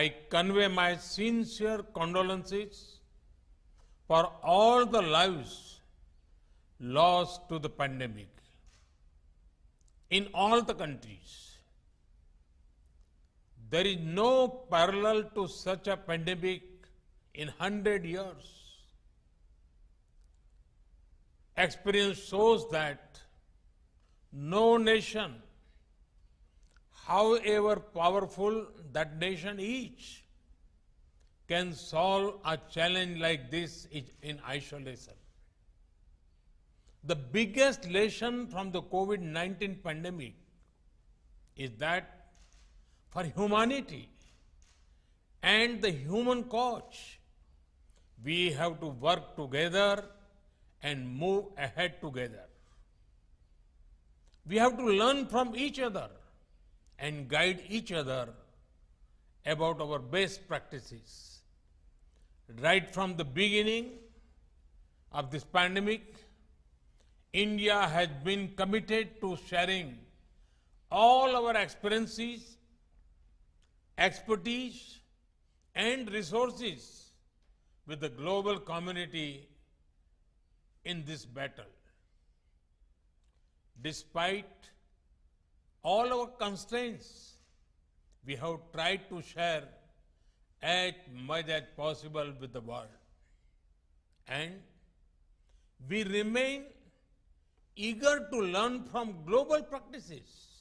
I convey my sincere condolences for all the lives lost to the pandemic in all the countries. There is no parallel to such a pandemic in 100 years. Experience shows that no nation however powerful that nation is, can solve a challenge like this in isolation. The biggest lesson from the COVID 19 pandemic is that for humanity and the human cause, we have to work together and move ahead together. We have to learn from each other and guide each other about our best practices. Right from the beginning of this pandemic, India has been committed to sharing all our experiences, expertise, and resources with the global community in this battle. Despite all our constraints, we have tried to share as much as possible with the world. And we remain eager to learn from global practices